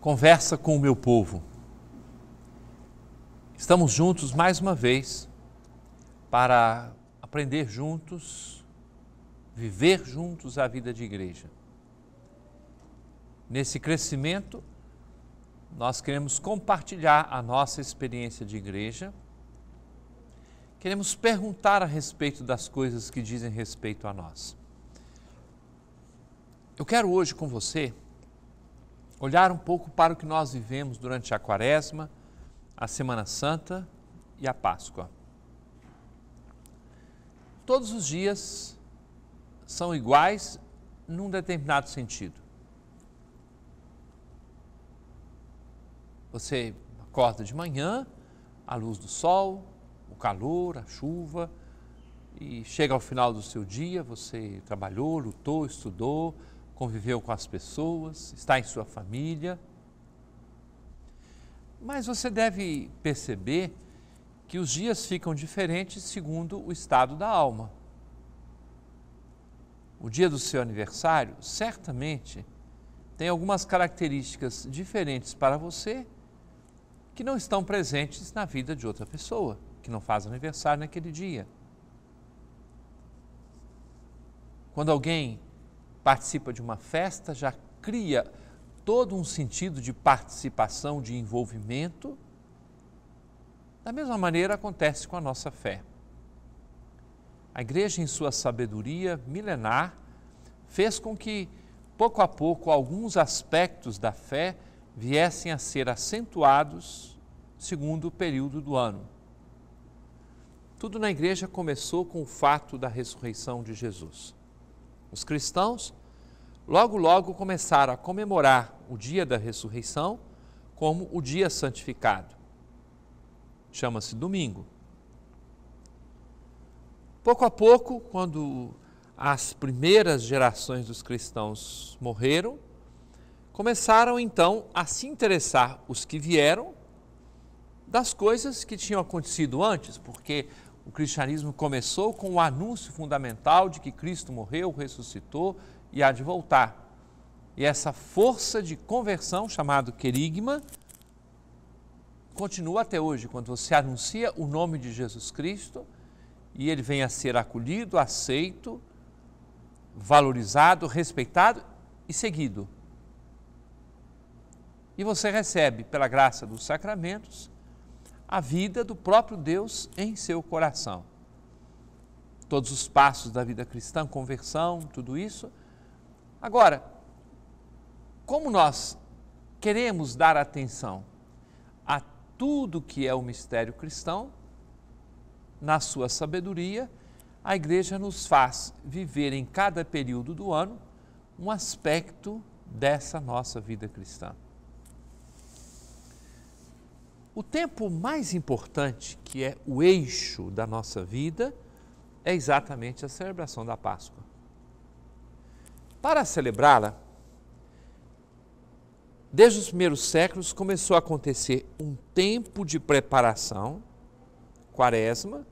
conversa com o meu povo. Estamos juntos mais uma vez para aprender juntos, viver juntos a vida de igreja. Nesse crescimento, nós queremos compartilhar a nossa experiência de igreja. Queremos perguntar a respeito das coisas que dizem respeito a nós. Eu quero hoje com você olhar um pouco para o que nós vivemos durante a Quaresma, a Semana Santa e a Páscoa. Todos os dias são iguais num determinado sentido. Você acorda de manhã, a luz do sol, o calor, a chuva, e chega ao final do seu dia, você trabalhou, lutou, estudou, conviveu com as pessoas, está em sua família. Mas você deve perceber que os dias ficam diferentes segundo o estado da alma. O dia do seu aniversário certamente tem algumas características diferentes para você que não estão presentes na vida de outra pessoa, que não faz aniversário naquele dia. Quando alguém participa de uma festa, já cria todo um sentido de participação, de envolvimento. Da mesma maneira acontece com a nossa fé. A igreja, em sua sabedoria milenar, fez com que, pouco a pouco, alguns aspectos da fé viessem a ser acentuados segundo o período do ano. Tudo na igreja começou com o fato da ressurreição de Jesus. Os cristãos logo logo começaram a comemorar o dia da ressurreição como o dia santificado. Chama-se domingo. Pouco a pouco, quando as primeiras gerações dos cristãos morreram, começaram então a se interessar os que vieram das coisas que tinham acontecido antes, porque o cristianismo começou com o anúncio fundamental de que Cristo morreu, ressuscitou e há de voltar. E essa força de conversão, chamado querigma, continua até hoje, quando você anuncia o nome de Jesus Cristo e ele vem a ser acolhido, aceito, valorizado, respeitado e seguido. E você recebe, pela graça dos sacramentos, a vida do próprio Deus em seu coração. Todos os passos da vida cristã, conversão, tudo isso. Agora, como nós queremos dar atenção a tudo que é o mistério cristão, na sua sabedoria, a igreja nos faz viver em cada período do ano um aspecto dessa nossa vida cristã. O tempo mais importante, que é o eixo da nossa vida, é exatamente a celebração da Páscoa. Para celebrá-la, desde os primeiros séculos começou a acontecer um tempo de preparação, quaresma,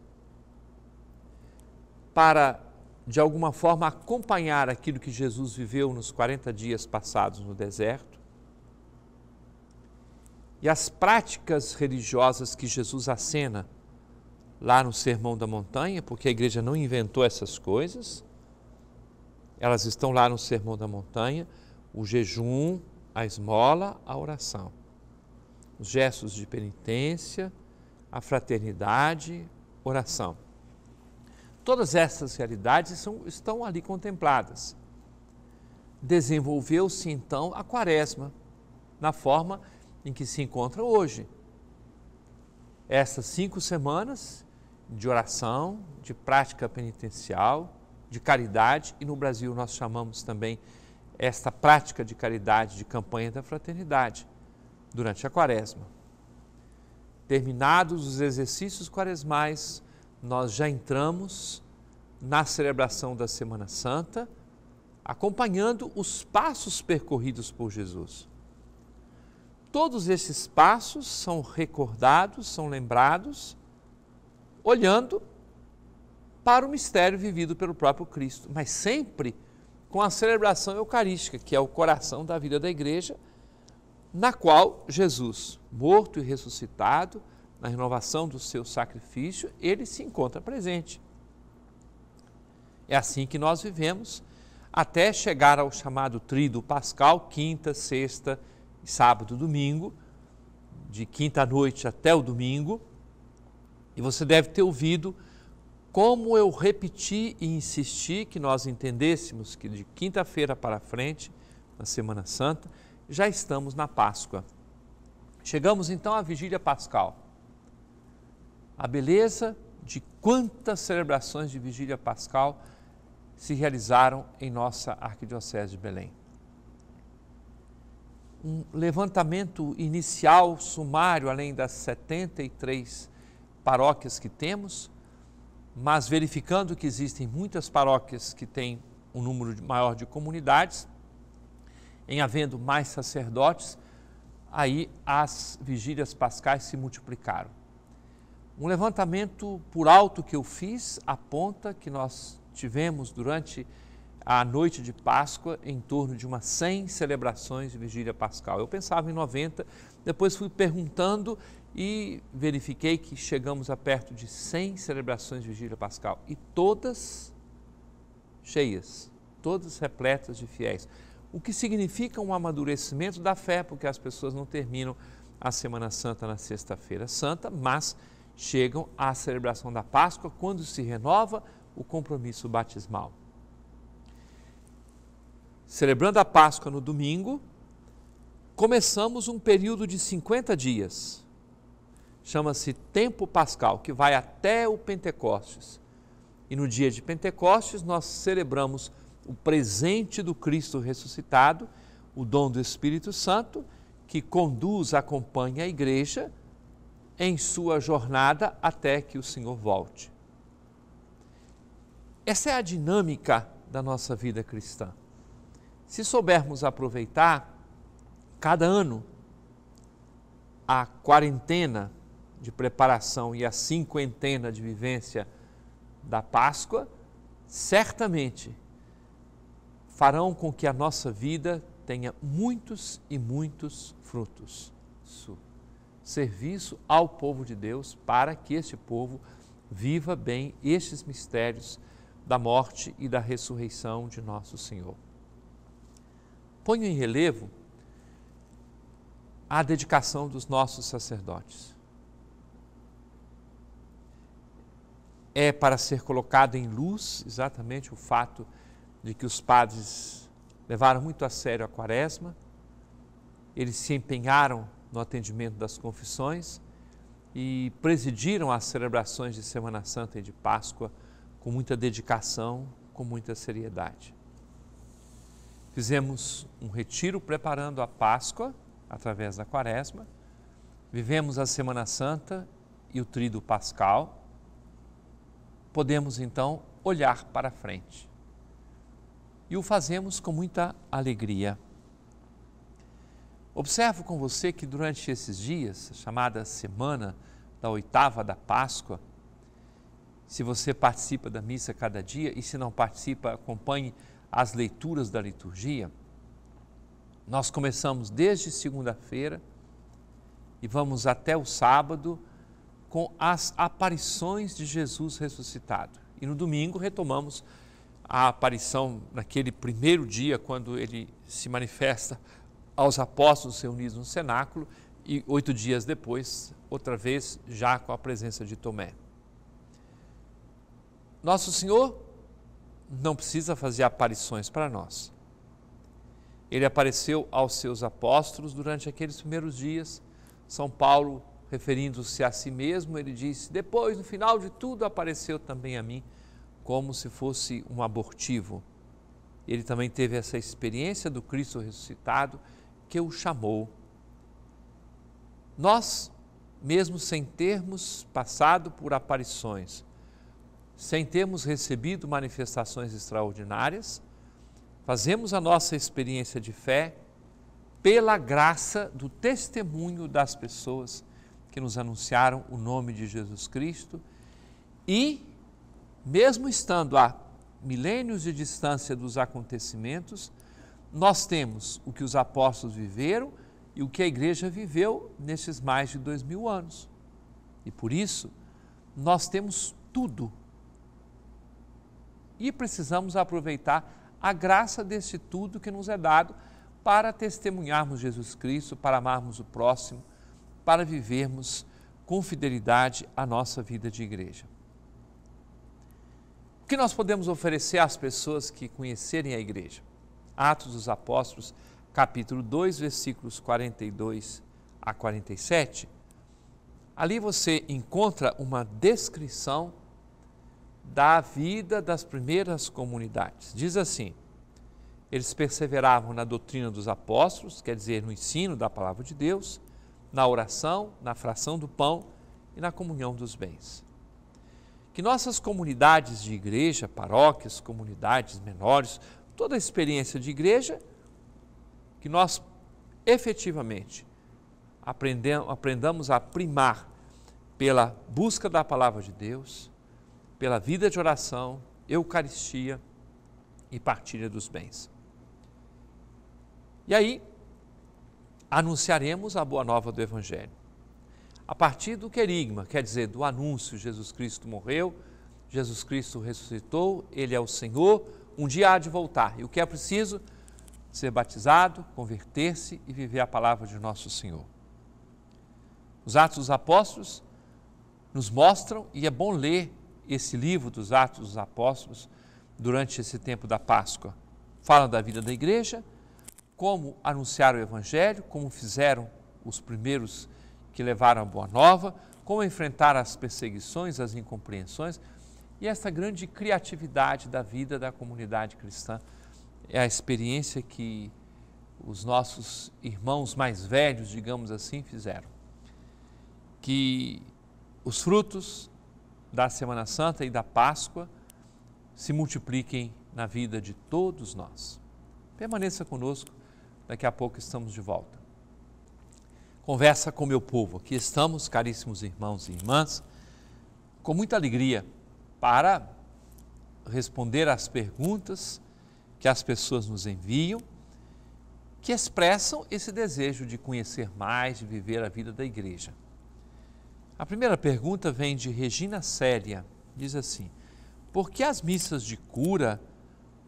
para de alguma forma acompanhar aquilo que Jesus viveu nos 40 dias passados no deserto e as práticas religiosas que Jesus acena lá no Sermão da Montanha, porque a igreja não inventou essas coisas, elas estão lá no Sermão da Montanha, o jejum, a esmola, a oração, os gestos de penitência, a fraternidade, oração. Todas essas realidades são, estão ali contempladas. Desenvolveu-se então a quaresma, na forma em que se encontra hoje. Essas cinco semanas de oração, de prática penitencial, de caridade, e no Brasil nós chamamos também esta prática de caridade, de campanha da fraternidade, durante a quaresma. Terminados os exercícios quaresmais, nós já entramos na celebração da Semana Santa, acompanhando os passos percorridos por Jesus todos esses passos são recordados, são lembrados, olhando para o mistério vivido pelo próprio Cristo, mas sempre com a celebração eucarística, que é o coração da vida da igreja, na qual Jesus, morto e ressuscitado, na renovação do seu sacrifício, ele se encontra presente. É assim que nós vivemos até chegar ao chamado trido pascal, quinta, sexta, sábado, domingo, de quinta noite até o domingo, e você deve ter ouvido como eu repeti e insisti que nós entendêssemos que de quinta-feira para frente, na Semana Santa, já estamos na Páscoa. Chegamos então à vigília pascal. A beleza de quantas celebrações de vigília pascal se realizaram em nossa Arquidiocese de Belém um levantamento inicial, sumário, além das 73 paróquias que temos, mas verificando que existem muitas paróquias que têm um número maior de comunidades, em havendo mais sacerdotes, aí as vigílias pascais se multiplicaram. Um levantamento por alto que eu fiz aponta que nós tivemos durante à noite de Páscoa em torno de umas 100 celebrações de vigília pascal. Eu pensava em 90, depois fui perguntando e verifiquei que chegamos a perto de 100 celebrações de vigília pascal e todas cheias, todas repletas de fiéis. O que significa um amadurecimento da fé, porque as pessoas não terminam a Semana Santa na Sexta-feira Santa, mas chegam à celebração da Páscoa quando se renova o compromisso batismal celebrando a Páscoa no domingo, começamos um período de 50 dias. Chama-se tempo pascal, que vai até o Pentecostes. E no dia de Pentecostes nós celebramos o presente do Cristo ressuscitado, o dom do Espírito Santo, que conduz, acompanha a igreja em sua jornada até que o Senhor volte. Essa é a dinâmica da nossa vida cristã se soubermos aproveitar cada ano a quarentena de preparação e a cinquentena de vivência da Páscoa, certamente farão com que a nossa vida tenha muitos e muitos frutos. Serviço ao povo de Deus para que este povo viva bem estes mistérios da morte e da ressurreição de nosso Senhor ponho em relevo a dedicação dos nossos sacerdotes. É para ser colocado em luz exatamente o fato de que os padres levaram muito a sério a quaresma, eles se empenharam no atendimento das confissões e presidiram as celebrações de Semana Santa e de Páscoa com muita dedicação, com muita seriedade. Fizemos um retiro preparando a Páscoa através da Quaresma. Vivemos a Semana Santa e o Tríduo Pascal. Podemos então olhar para frente. E o fazemos com muita alegria. Observo com você que durante esses dias, chamada semana da oitava da Páscoa, se você participa da missa cada dia e se não participa, acompanhe as leituras da liturgia, nós começamos desde segunda-feira e vamos até o sábado com as aparições de Jesus ressuscitado. E no domingo retomamos a aparição naquele primeiro dia, quando ele se manifesta aos apóstolos reunidos no cenáculo, e oito dias depois, outra vez, já com a presença de Tomé. Nosso Senhor não precisa fazer aparições para nós. Ele apareceu aos seus apóstolos durante aqueles primeiros dias. São Paulo, referindo-se a si mesmo, ele disse: Depois, no final de tudo, apareceu também a mim, como se fosse um abortivo. Ele também teve essa experiência do Cristo ressuscitado que o chamou. Nós, mesmo sem termos passado por aparições, sem termos recebido manifestações extraordinárias, fazemos a nossa experiência de fé pela graça do testemunho das pessoas que nos anunciaram o nome de Jesus Cristo e, mesmo estando a milênios de distância dos acontecimentos, nós temos o que os apóstolos viveram e o que a igreja viveu nesses mais de dois mil anos. E por isso, nós temos tudo e precisamos aproveitar a graça desse tudo que nos é dado para testemunharmos Jesus Cristo, para amarmos o próximo, para vivermos com fidelidade a nossa vida de igreja. O que nós podemos oferecer às pessoas que conhecerem a igreja? Atos dos Apóstolos, capítulo 2, versículos 42 a 47. Ali você encontra uma descrição da vida das primeiras comunidades. Diz assim: eles perseveravam na doutrina dos apóstolos, quer dizer, no ensino da palavra de Deus, na oração, na fração do pão e na comunhão dos bens. Que nossas comunidades de igreja, paróquias, comunidades menores, toda a experiência de igreja, que nós efetivamente aprendamos a primar pela busca da palavra de Deus, pela vida de oração, Eucaristia e partilha dos bens. E aí, anunciaremos a boa nova do Evangelho. A partir do querigma, quer dizer, do anúncio, Jesus Cristo morreu, Jesus Cristo ressuscitou, Ele é o Senhor, um dia há de voltar. E o que é preciso? Ser batizado, converter-se e viver a palavra de nosso Senhor. Os Atos dos Apóstolos nos mostram, e é bom ler esse livro dos Atos dos Apóstolos durante esse tempo da Páscoa. Fala da vida da igreja, como anunciaram o Evangelho, como fizeram os primeiros que levaram a Boa Nova, como enfrentar as perseguições, as incompreensões e essa grande criatividade da vida da comunidade cristã. É a experiência que os nossos irmãos mais velhos, digamos assim, fizeram. Que os frutos da Semana Santa e da Páscoa se multipliquem na vida de todos nós. Permaneça conosco, daqui a pouco estamos de volta. Conversa com meu povo, aqui estamos, caríssimos irmãos e irmãs, com muita alegria para responder às perguntas que as pessoas nos enviam, que expressam esse desejo de conhecer mais, de viver a vida da igreja. A primeira pergunta vem de Regina Célia. Diz assim: Por que as missas de cura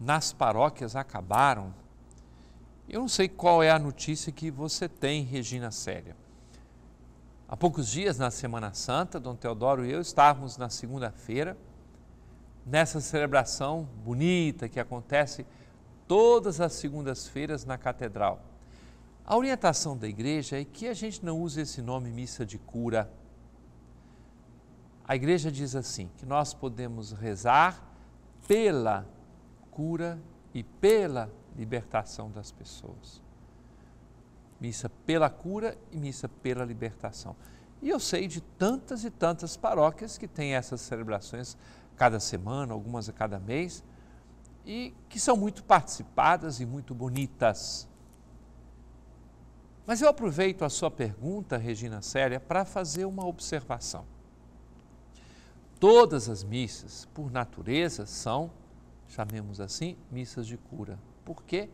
nas paróquias acabaram? Eu não sei qual é a notícia que você tem, Regina Célia. Há poucos dias, na Semana Santa, Dom Teodoro e eu estávamos na segunda-feira nessa celebração bonita que acontece todas as segundas-feiras na catedral. A orientação da igreja é que a gente não use esse nome missa de cura a igreja diz assim: que nós podemos rezar pela cura e pela libertação das pessoas. Missa pela cura e missa pela libertação. E eu sei de tantas e tantas paróquias que têm essas celebrações cada semana, algumas a cada mês, e que são muito participadas e muito bonitas. Mas eu aproveito a sua pergunta, Regina Célia, para fazer uma observação. Todas as missas, por natureza, são, chamemos assim, missas de cura. Por quê?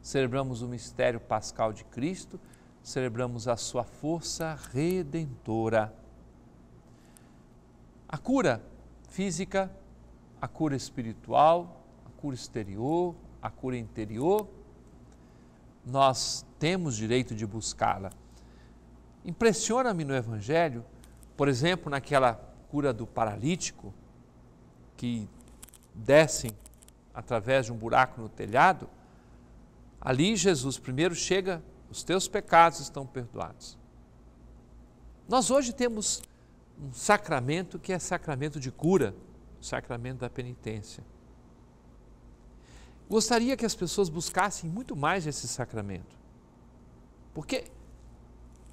Celebramos o mistério pascal de Cristo, celebramos a sua força redentora. A cura física, a cura espiritual, a cura exterior, a cura interior, nós temos direito de buscá-la. Impressiona-me no Evangelho, por exemplo, naquela cura do paralítico, que descem através de um buraco no telhado, ali Jesus primeiro chega, os teus pecados estão perdoados. Nós hoje temos um sacramento que é sacramento de cura, o sacramento da penitência. Gostaria que as pessoas buscassem muito mais esse sacramento, porque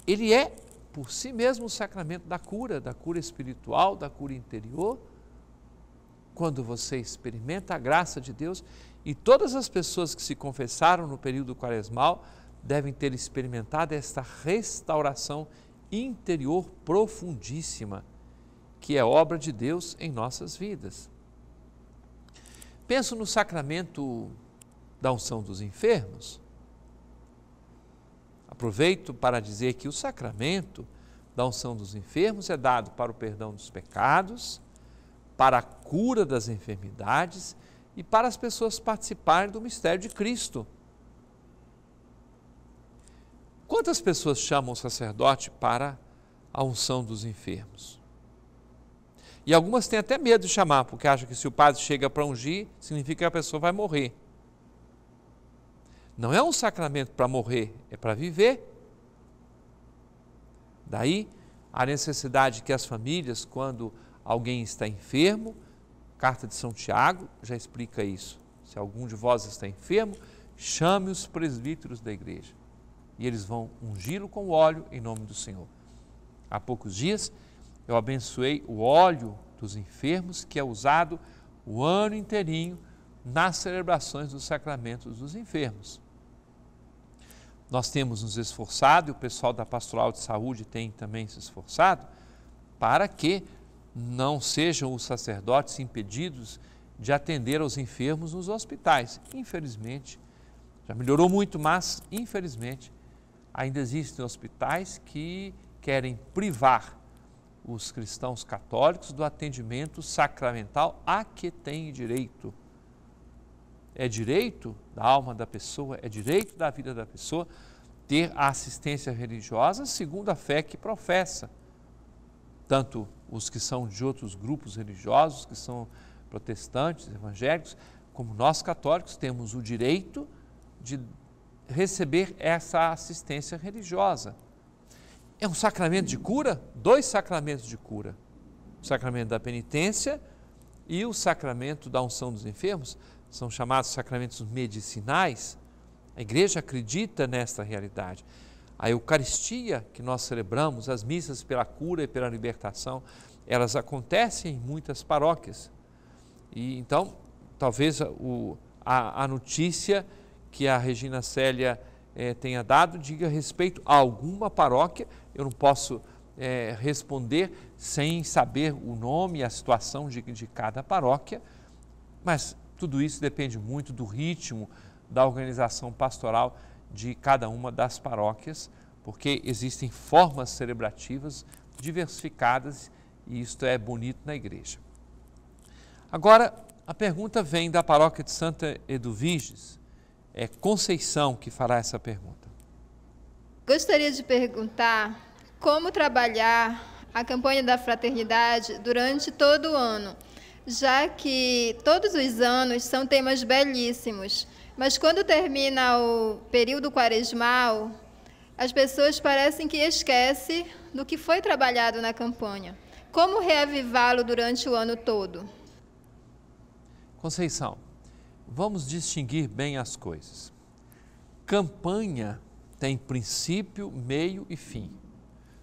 ele é por si mesmo o sacramento da cura, da cura espiritual, da cura interior. Quando você experimenta a graça de Deus, e todas as pessoas que se confessaram no período quaresmal devem ter experimentado esta restauração interior profundíssima, que é obra de Deus em nossas vidas. Penso no sacramento da unção dos enfermos. Aproveito para dizer que o sacramento da unção dos enfermos é dado para o perdão dos pecados, para a cura das enfermidades e para as pessoas participarem do mistério de Cristo. Quantas pessoas chamam o sacerdote para a unção dos enfermos? E algumas têm até medo de chamar, porque acham que se o padre chega para ungir, significa que a pessoa vai morrer. Não é um sacramento para morrer, é para viver. Daí a necessidade que as famílias, quando alguém está enfermo, carta de São Tiago já explica isso. Se algum de vós está enfermo, chame os presbíteros da igreja. E eles vão ungi lo com óleo em nome do Senhor. Há poucos dias eu abençoei o óleo dos enfermos que é usado o ano inteirinho nas celebrações dos sacramentos dos enfermos. Nós temos nos esforçado, e o pessoal da Pastoral de Saúde tem também se esforçado, para que não sejam os sacerdotes impedidos de atender aos enfermos nos hospitais. Infelizmente, já melhorou muito, mas infelizmente ainda existem hospitais que querem privar os cristãos católicos do atendimento sacramental a que têm direito é direito da alma da pessoa, é direito da vida da pessoa ter a assistência religiosa segundo a fé que professa. Tanto os que são de outros grupos religiosos, que são protestantes, evangélicos, como nós católicos temos o direito de receber essa assistência religiosa. É um sacramento de cura? Dois sacramentos de cura. O sacramento da penitência e o sacramento da unção dos enfermos são chamados sacramentos medicinais, a igreja acredita nesta realidade. A Eucaristia que nós celebramos, as missas pela cura e pela libertação, elas acontecem em muitas paróquias. E então, talvez o, a, a notícia que a Regina Célia eh, tenha dado diga respeito a alguma paróquia, eu não posso eh, responder sem saber o nome e a situação de, de cada paróquia, mas tudo isso depende muito do ritmo da organização pastoral de cada uma das paróquias, porque existem formas celebrativas diversificadas e isto é bonito na igreja. Agora, a pergunta vem da paróquia de Santa Eduviges. É Conceição que fará essa pergunta. Gostaria de perguntar como trabalhar a campanha da fraternidade durante todo o ano já que todos os anos são temas belíssimos, mas quando termina o período quaresmal, as pessoas parecem que esquecem do que foi trabalhado na campanha. Como reavivá-lo durante o ano todo? Conceição, vamos distinguir bem as coisas. Campanha tem princípio, meio e fim.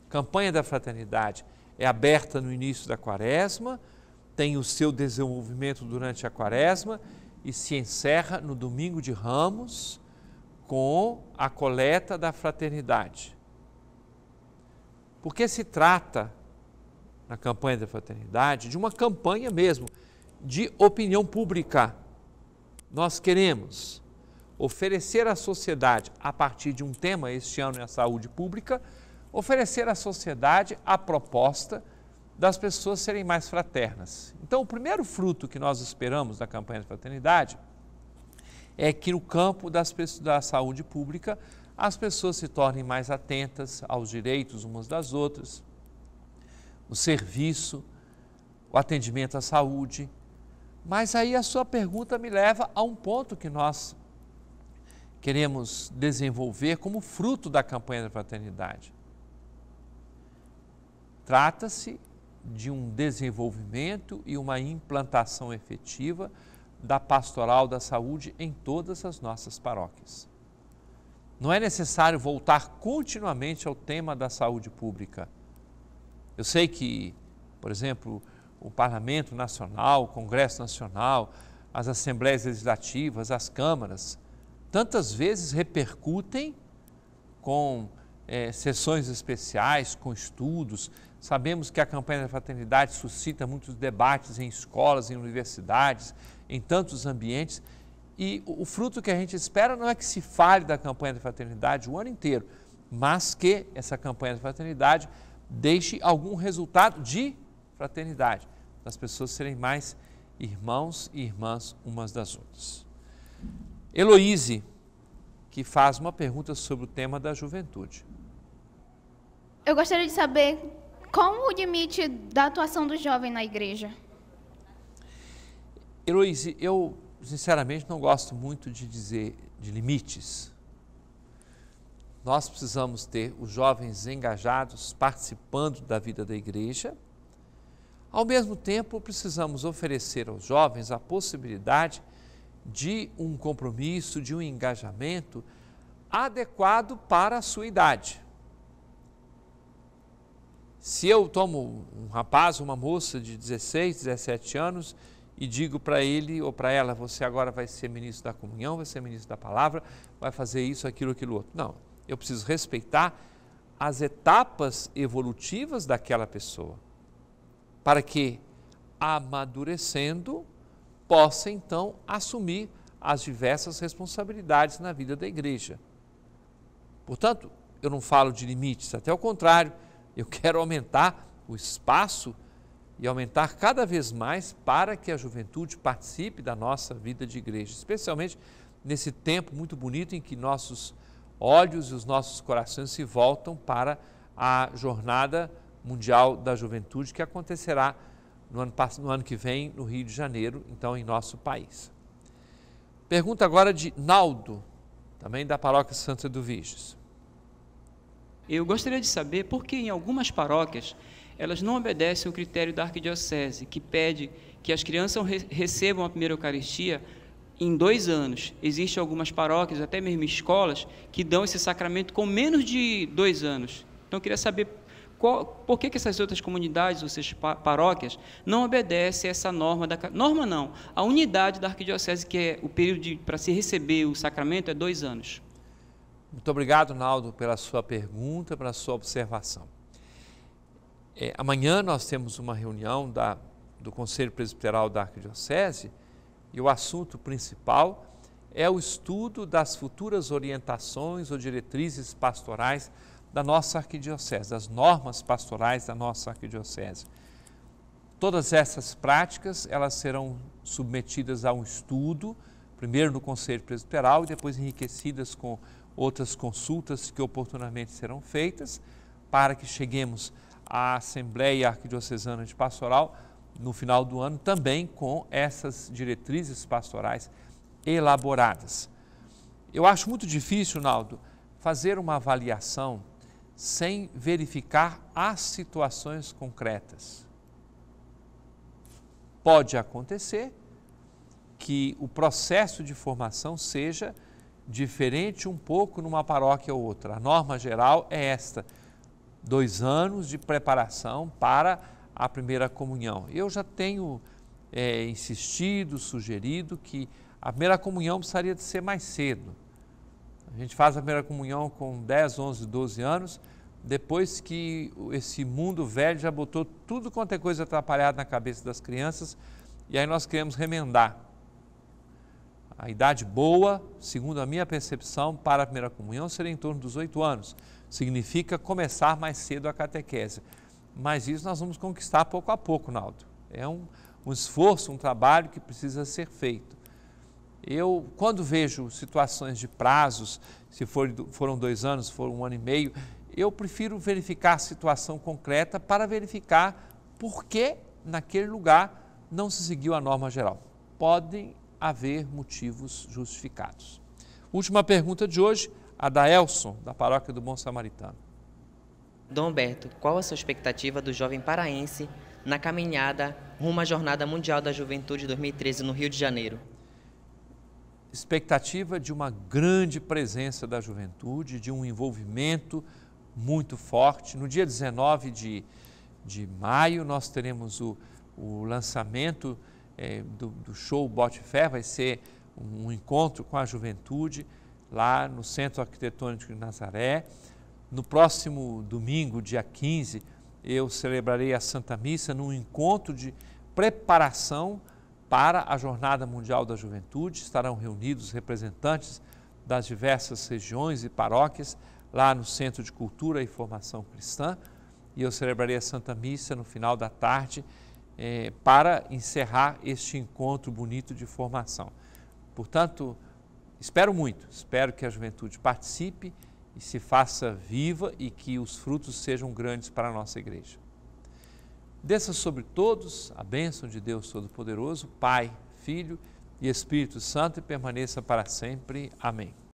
Campanha da fraternidade é aberta no início da quaresma, tem o seu desenvolvimento durante a quaresma e se encerra no domingo de Ramos com a coleta da fraternidade. Porque se trata, na campanha da fraternidade, de uma campanha mesmo, de opinião pública. Nós queremos oferecer à sociedade, a partir de um tema, este ano é a saúde pública, oferecer à sociedade a proposta de das pessoas serem mais fraternas. Então, o primeiro fruto que nós esperamos da campanha de fraternidade é que no campo das, da saúde pública as pessoas se tornem mais atentas aos direitos umas das outras, o serviço, o atendimento à saúde. Mas aí a sua pergunta me leva a um ponto que nós queremos desenvolver como fruto da campanha da fraternidade. Trata-se de um desenvolvimento e uma implantação efetiva da pastoral da saúde em todas as nossas paróquias. Não é necessário voltar continuamente ao tema da saúde pública. Eu sei que, por exemplo, o Parlamento Nacional, o Congresso Nacional, as assembleias legislativas, as câmaras, tantas vezes repercutem com é, sessões especiais com estudos. Sabemos que a campanha da fraternidade suscita muitos debates em escolas, em universidades, em tantos ambientes. E o fruto que a gente espera não é que se fale da campanha da fraternidade o ano inteiro, mas que essa campanha da fraternidade deixe algum resultado de fraternidade, das pessoas serem mais irmãos e irmãs umas das outras. Heloíse, que faz uma pergunta sobre o tema da juventude. Eu gostaria de saber qual o limite da atuação do jovem na igreja. Heloísa, eu sinceramente não gosto muito de dizer de limites. Nós precisamos ter os jovens engajados, participando da vida da igreja. Ao mesmo tempo, precisamos oferecer aos jovens a possibilidade de um compromisso, de um engajamento adequado para a sua idade. Se eu tomo um rapaz, uma moça de 16, 17 anos e digo para ele ou para ela, você agora vai ser ministro da comunhão, vai ser ministro da palavra, vai fazer isso, aquilo, aquilo outro. Não, eu preciso respeitar as etapas evolutivas daquela pessoa, para que, amadurecendo, possa então assumir as diversas responsabilidades na vida da igreja. Portanto, eu não falo de limites, até o contrário, eu quero aumentar o espaço e aumentar cada vez mais para que a juventude participe da nossa vida de igreja, especialmente nesse tempo muito bonito em que nossos olhos e os nossos corações se voltam para a Jornada Mundial da Juventude que acontecerá no ano, no ano que vem no Rio de Janeiro, então em nosso país. Pergunta agora de Naldo, também da Paróquia Santa do Viges. Eu gostaria de saber por que em algumas paróquias elas não obedecem o critério da arquidiocese, que pede que as crianças recebam a primeira Eucaristia em dois anos. Existem algumas paróquias, até mesmo escolas, que dão esse sacramento com menos de dois anos. Então, eu queria saber qual, por que, que essas outras comunidades, ou seja, paróquias, não obedecem essa norma da norma não, a unidade da arquidiocese que é o período para se receber o sacramento é dois anos. Muito obrigado, Naldo, pela sua pergunta, pela sua observação. É, amanhã nós temos uma reunião da, do Conselho Presbiteral da Arquidiocese e o assunto principal é o estudo das futuras orientações ou diretrizes pastorais da nossa arquidiocese, das normas pastorais da nossa arquidiocese. Todas essas práticas, elas serão submetidas a um estudo, primeiro no Conselho Presbiteral e depois enriquecidas com outras consultas que oportunamente serão feitas para que cheguemos à Assembleia Arquidiocesana de Pastoral no final do ano também com essas diretrizes pastorais elaboradas. Eu acho muito difícil, Naldo, fazer uma avaliação sem verificar as situações concretas. Pode acontecer que o processo de formação seja diferente um pouco numa paróquia ou outra. A norma geral é esta: dois anos de preparação para a primeira comunhão. Eu já tenho é, insistido, sugerido que a primeira comunhão precisaria de ser mais cedo. A gente faz a primeira comunhão com 10, 11, 12 anos, depois que esse mundo velho já botou tudo quanto é coisa atrapalhada na cabeça das crianças, e aí nós queremos remendar a idade boa, segundo a minha percepção, para a primeira comunhão seria em torno dos oito anos. Significa começar mais cedo a catequese. Mas isso nós vamos conquistar pouco a pouco, Naldo. É um, um esforço, um trabalho que precisa ser feito. Eu, quando vejo situações de prazos, se for, foram dois anos, se um ano e meio, eu prefiro verificar a situação concreta para verificar por que naquele lugar não se seguiu a norma geral. Podem haver motivos justificados. Última pergunta de hoje, a da Elson, da Paróquia do Bom Samaritano. Dom Humberto, qual a sua expectativa do jovem paraense na caminhada rumo à Jornada Mundial da Juventude 2013 no Rio de Janeiro? Expectativa de uma grande presença da juventude, de um envolvimento muito forte. No dia 19 de, de maio, nós teremos o, o lançamento é, do, do, show Bote Fé, vai ser um encontro com a juventude lá no Centro Arquitetônico de Nazaré. No próximo domingo, dia 15, eu celebrarei a Santa Missa num encontro de preparação para a Jornada Mundial da Juventude. Estarão reunidos representantes das diversas regiões e paróquias lá no Centro de Cultura e Formação Cristã. E eu celebrarei a Santa Missa no final da tarde é, para encerrar este encontro bonito de formação. Portanto, espero muito, espero que a juventude participe e se faça viva e que os frutos sejam grandes para a nossa igreja. Desça sobre todos a bênção de Deus Todo-Poderoso, Pai, Filho e Espírito Santo e permaneça para sempre. Amém.